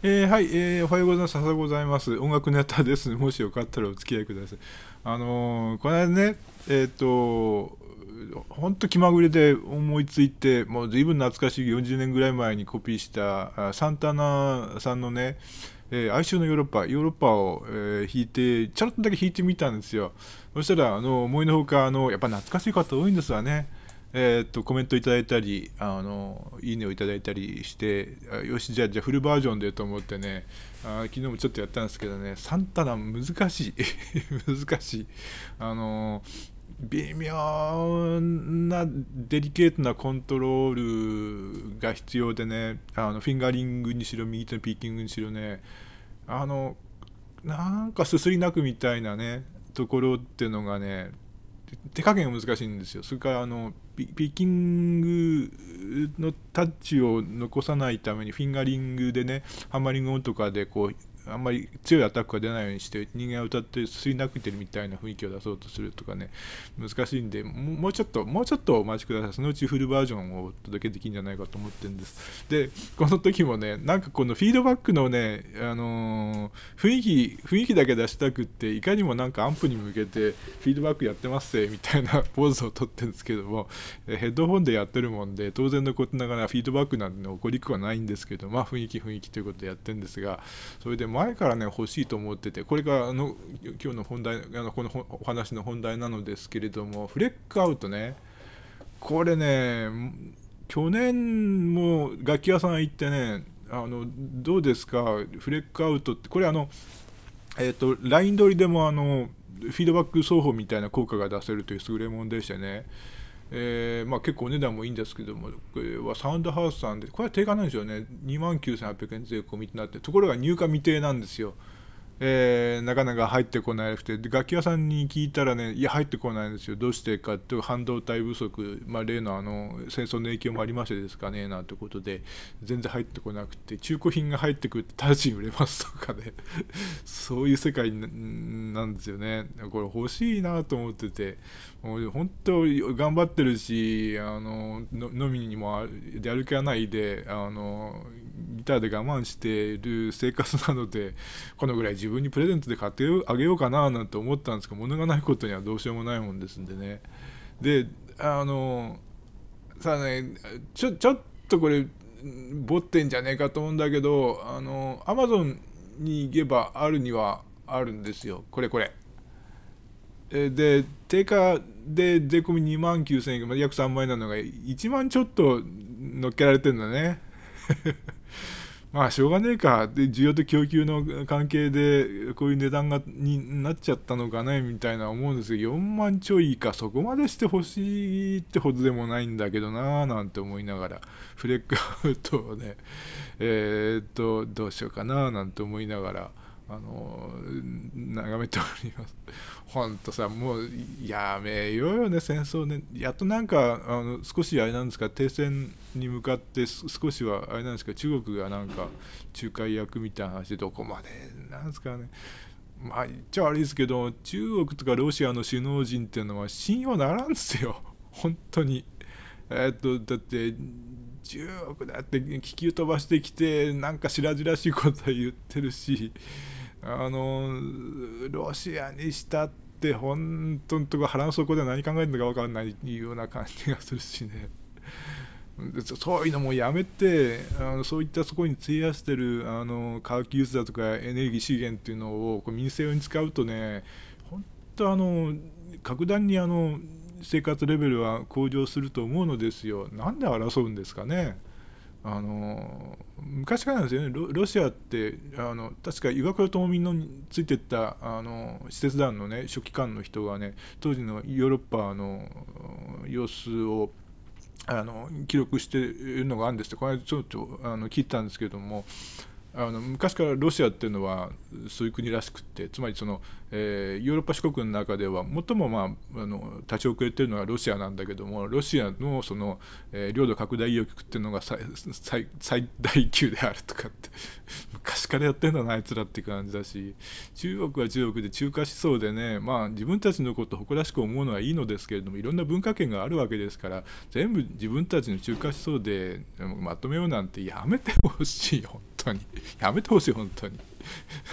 えー、はい、えー、おはようございます。笹ございます。音楽ネタです。もしよかったらお付き合いください。あのー、この間ね、えっ、と、本当気まぐれで思いついて、もう随分懐かしい40年ぐらい前にコピーしたサンタナさんのね、えー、哀愁のヨーロッパ、ヨーロッパを、えー、弾いて、ちょろっとだけ弾いてみたんですよ。そしたら、あの思いのほかあの、やっぱ懐かしい方多いんですわね。えー、っとコメントいただいたりあのいいねをいただいたりしてよしじゃあじゃあフルバージョンでと思ってねあ昨日もちょっとやったんですけどねサンタナ難しい 難しいあの微妙なデリケートなコントロールが必要でねあのフィンガリングにしろ右手のピーキングにしろねあのなんかすすり泣くみたいなねところっていうのがね手加減が難しいんですよ。それからあのピッキングのタッチを残さないためにフィンガリングでねハマリングとかでこうあんまり強いアタックが出ないようにして人間を歌ってすりなくいてるみたいな雰囲気を出そうとするとかね難しいんでもうちょっともうちょっとお待ちくださいそのうちフルバージョンをお届けできるんじゃないかと思ってるんですでこの時もねなんかこのフィードバックのね、あのー、雰囲気雰囲気だけ出したくっていかにもなんかアンプに向けてフィードバックやってますぜみたいなポーズをとってるんですけどもヘッドホンでやってるもんで当然のことながらフィードバックなんて起こりくはないんですけどまあ雰囲気雰囲気ということでやってるんですがそれでまあ前からね欲しいと思っててこれがあの今日の本題あのこのお話の本題なのですけれどもフレックアウトねこれね去年も楽器屋さん行ってねあのどうですかフレックアウトってこれあのえっ、ー、と LINE 撮りでもあのフィードバック奏法みたいな効果が出せるという優れものでしてねえーまあ、結構お値段もいいんですけども、これはサウンドハウスさんで、これは定価なんですよね、2万9800円税込みとなって、ところが入荷未定なんですよ。えー、なかなか入ってこなくて楽器屋さんに聞いたらねいや入ってこないんですよどうしてかって半導体不足、まあ、例のあの戦争の影響もありましてですかねなんてことで全然入ってこなくて中古品が入ってくると直ちに売れますとかね そういう世界なんですよねこれ欲しいなと思ってて本当頑張ってるしあののみにもやる気はないであのギターで我慢している生活なのでこのぐらい自自分にプレゼントで買ってあげようかななんて思ったんですけど物がないことにはどうしようもないもんですんでねであのさあねちょちょっとこれボってんじゃねえかと思うんだけどあのアマゾンに行けばあるにはあるんですよこれこれで定価で税込み2万9000円約3万円なのが1万ちょっと乗っけられてるんだねまあしょうがねえかで需要と供給の関係でこういう値段がになっちゃったのかねみたいな思うんですけど4万ちょいかそこまでしてほしいってほどでもないんだけどなぁなんて思いながらフレックアウトをねえー、っとどうしようかなぁなんて思いながら。あの眺めております。ほんとさ、もうやめようよね、戦争ね。やっとなんか、あの少しあれなんですか、停戦に向かって、少しはあれなんですか、中国がなんか仲介役みたいな話で、どこまでなんですかね。まあ、言っちゃ悪いですけど、中国とかロシアの首脳陣っていうのは信用ならんですよ、本当に。えー、っと、だって、中国だって気球飛ばしてきて、なんか白々しいこと言ってるし。あのロシアにしたって本当のところ腹の底で何考えてるのか分かんないような感じがするしね。そういうのもやめてあのそういったそこに費やしてるあの化学技術だとかエネルギー資源っていうのをこう民生用に使うとね本当あの格段にあの生活レベルは向上すると思うのですよ。なんで争うんですかねあの昔からなんですよねロシアってあの確か岩倉智美のついてったあの施設団のね書記官の人がね当時のヨーロッパの様子をあの記録しているのがあるんですってこ間ちょっとあの聞いたんですけどもあの昔からロシアっていうのはそういう国らしくてつまりその、えー、ヨーロッパ諸国の中では最も、まあ、あの立ち遅れてるのはロシアなんだけどもロシアのその、えー、領土拡大意求っていうのが最最最大級であるとかって昔からやってんだなあいつらって感じだし中国は中国で中華思想でね、まあ、自分たちのことを誇らしく思うのはいいのですけれどもいろんな文化圏があるわけですから全部自分たちの中華思想でまとめようなんてやめてほしいよ。当に。やめてほしい、本当に。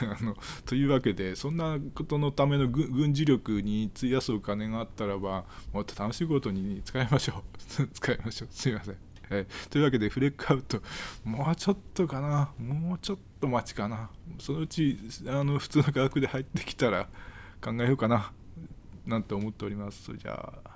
あのというわけでそんなことのための軍事力に費やすお金があったらばもっと楽しいことに使いましょう 使いましょうすいません、えというわけでフレックアウトもうちょっとかなもうちょっと待ちかなそのうちあの普通の価格で入ってきたら考えようかななんて思っておりますそれじゃあ